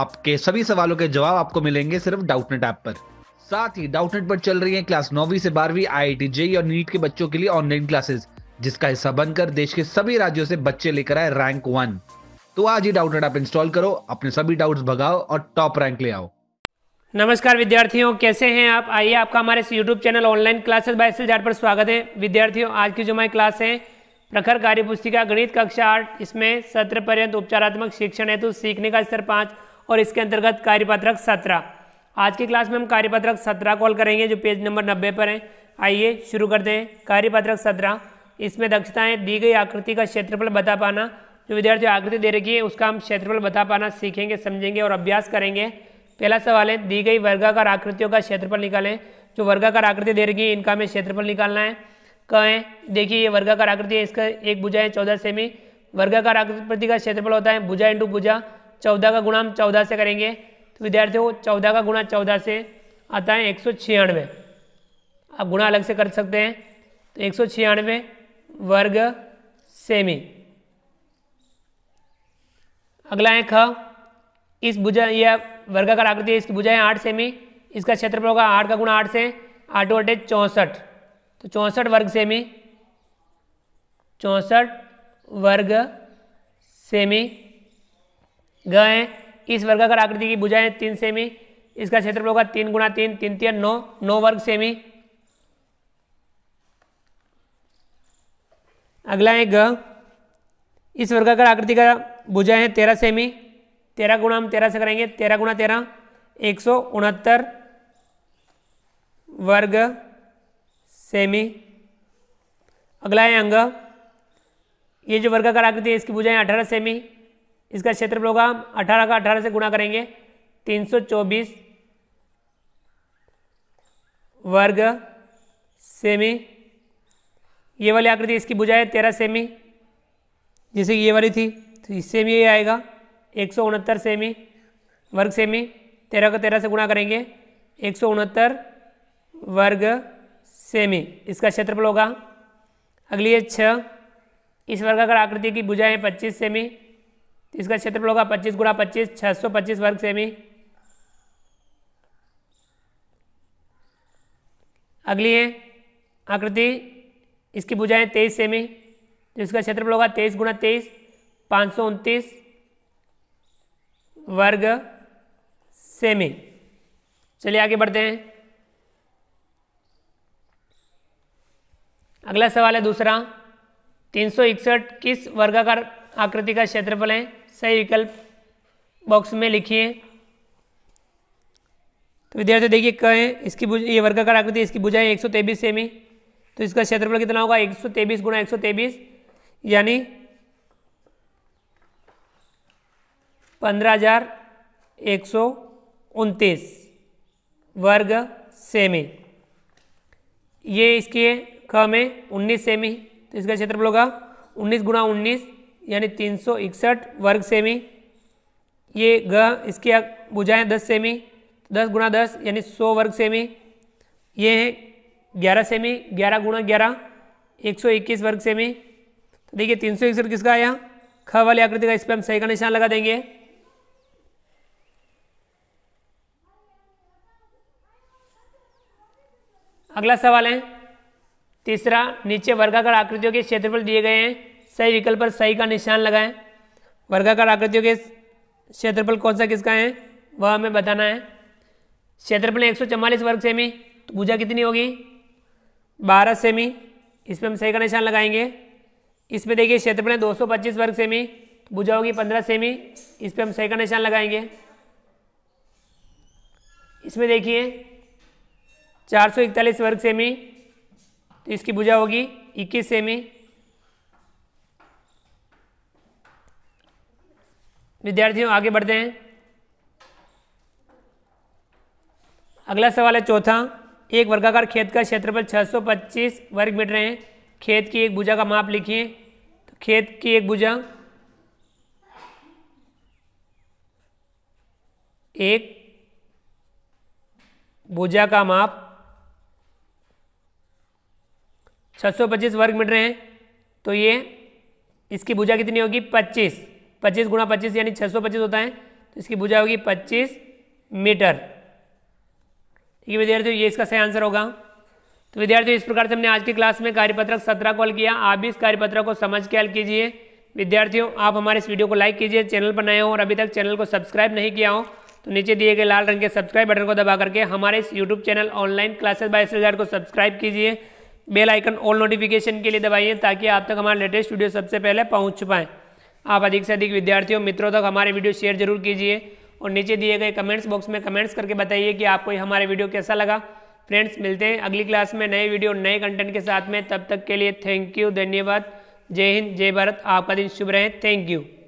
आपके सभी सवालों के जवाब आपको मिलेंगे सिर्फ डाउटनेट ऐप पर साथ ही डाउटनेट पर चल रही है क्लास नौवीं से बारहवीं आई आई जेई और नीट के बच्चों के लिए ऑनलाइन क्लासेस जिसका हिस्सा बनकर देश के सभी राज्यों से बच्चे लेकर आए रैंक वन तो आज ही डाउटनेट ऐप इंस्टॉल करो अपने सभी डाउट भगाओ और टॉप रैंक ले आओ नमस्कार विद्यार्थियों कैसे हैं आप आइए आपका हमारे YouTube channel online classes by S पर स्वागत है विद्यार्थियों आज की जो हमारी क्लास है प्रखर कार्य पुस्तिका गणित कक्षा आठ इसमें सत्र पर्यंत उपचारात्मक शिक्षण हेतु सीखने का स्तर पाँच और इसके अंतर्गत कार्यपत्रक सत्रह आज की क्लास में हम कार्यपत्रक सत्रह कॉल करेंगे जो पेज नंबर नब्बे पर है आइए शुरू करते हैं कार्यपत्रक सत्रह इसमें दक्षताएं दी गई आकृति का क्षेत्रफल बता पाना जो विद्यार्थी आकृति दे रखी है उसका हम क्षेत्रफल बता पाना सीखेंगे समझेंगे और अभ्यास करेंगे पहला सवाल है दी गई वर्गाकार आकृतियों का क्षेत्रफल निकालें जो वर्गाकार आकृति दे रखी है इनका हमें क्षेत्रफल निकालना है कहें देखिए ये वर्गाकार आकृति है इसका एक भुजा है चौदह सेमी वर्गाकार आकृति का क्षेत्रफल होता है भुजा इंटू भुजा चौदह का गुणा हम चौदह से करेंगे तो विद्यार्थियों चौदह का गुणा चौदह से आता है एक सौ छियानवे आप गुणा अलग से कर सकते हैं तो एक सौ छियानवे वर्ग सेमी अगला है ख इस भुजा यह का आकृति है इसकी भुजाएं आठ सेमी इसका क्षेत्रफल होगा आठ का गुणा आठ से आठ वटे चौंसठ तो चौंसठ वर्ग सेमी चौंसठ वर्ग सेमी गए इस वर्गाकार आकृति की बुझाएं तीन सेमी इसका क्षेत्रफल होगा तीन गुणा तीन तीन तीन नौ नौ वर्ग सेमी अगला है ग इस वर्गाकार आकृति का भुजाएं तेरह सेमी तेरह गुणा हम तेरह से करेंगे तेरह गुणा तेरह एक सौ उनहत्तर वर्ग सेमी अगला है अंग ये जो वर्गाकार आकृति है इसकी भुजाएं अठारह सेमी इसका क्षेत्रफल होगा अठारह का अठारह से गुणा करेंगे तीन सौ चौबीस वर्ग सेमी ये वाली आकृति इसकी भुजा है तेरह सेमी जैसे कि ये वाली थी तो इससे भी ये आएगा एक सौ उनहत्तर सेमी वर्ग सेमी तेरह का तेरह से गुणा करेंगे एक सौ उनहत्तर वर्ग सेमी इसका क्षेत्रफल होगा अगली है छः इस वर्गाकार आकृति की भुजाएँ पच्चीस सेमी तो इसका क्षेत्रफल होगा पच्चीस गुणा पच्चीस छः सौ पच्चीस वर्ग सेमी अगली है आकृति इसकी भुजाएं तेईस सेमी तो इसका क्षेत्रफल होगा तेईस गुणा तेईस पाँच सौ उनतीस वर्ग सेमी चलिए आगे बढ़ते हैं अगला सवाल है दूसरा तीन सौ इकसठ किस वर्गाकार आकृति का क्षेत्रफल है सही विकल्प बॉक्स में लिखिए तो विद्यार्थी देखिए कहें इसकी ये वर्गाकार आकृति इसकी बुझाई एक सौ सेमी तो इसका क्षेत्रफल कितना होगा एक सौ तेईस गुणा एक सौ यानी पंद्रह हजार एक सौ उनतीस वर्ग सेमी ये इसके ख में उन्नीस सेमी तो इसका क्षेत्रफल होगा उन्नीस गुणा उन्नीस यानी तीन वर्ग सेमी ये ग इसकी बुझाएँ दस सेमी दस गुणा दस यानी सौ वर्ग सेमी ये है ग्यारह सेमी ग्यारह गुणा ग्यारह एक सौ इक्कीस वर्ग सेमी तो देखिए तीन सौ इकसठ किसका आया ख वाली आकृति का इस पर हम सही का निशान लगा देंगे अगला सवाल है तीसरा नीचे वर्गाकार आकृतियों के क्षेत्रफल दिए गए हैं सही विकल्प पर सही का निशान लगाएं वर्गाकार आकृतियों के क्षेत्रफल कौन सा किसका है वह हमें बताना है क्षेत्रफल एक वर्ग सेमी तो भुजा कितनी होगी बारह सेमी इसमें हम सही का निशान लगाएंगे इसमें देखिए क्षेत्रफल है पच्चीस वर्ग सेमी तो भुजा होगी 15 सेमी इस पर हम सही का निशान लगाएंगे इसमें देखिए 441 वर्ग सेमी तो इसकी भुजा होगी 21 सेमी विद्यार्थियों आगे बढ़ते हैं अगला सवाल है चौथा एक वर्गाकार खेत का क्षेत्रफल 625 वर्ग मीटर है खेत की एक भुजा का माप लिखिए तो खेत की एक भुजा एक भुजा का माप 625 वर्ग मीटर है तो ये इसकी भुजा कितनी होगी पच्चीस गुणा पच्चीस यानी छह सौ पच्चीस होता है तो इसकी भुजा होगी पच्चीस मीटर ठीक है विद्यार्थियों ये इसका सही आंसर होगा तो विद्यार्थियों इस प्रकार से हमने आज की क्लास में कार्यपत्रक सत्रह को हल किया आप भी इस कार्यपत्रक को समझ के हल कीजिए विद्यार्थियों आप हमारे इस वीडियो को लाइक कीजिए चैनल पर नए हो और अभी तक चैनल को सब्सक्राइब नहीं किया हो तो नीचे दिए गए लाल रंग के सब्सक्राइब बटन को दबा करके हमारे इस YouTube channel online classes by S को सब्सक्राइब कीजिए बेल आइकन ऑल नोटिफिकेशन के लिए दबाइए ताकि आप तक हमारे लेटेस्ट वीडियो सबसे पहले पहुंच पाएँ आप अधिक से अधिक विद्यार्थियों मित्रों तक हमारे वीडियो शेयर जरूर कीजिए और नीचे दिए गए कमेंट्स बॉक्स में कमेंट्स करके बताइए कि आपको हमारे वीडियो कैसा लगा फ्रेंड्स मिलते हैं अगली क्लास में नए वीडियो नए कंटेंट के साथ में तब तक के लिए थैंक यू धन्यवाद जय हिंद जय भारत आपका दिन शुभ रहे थैंक यू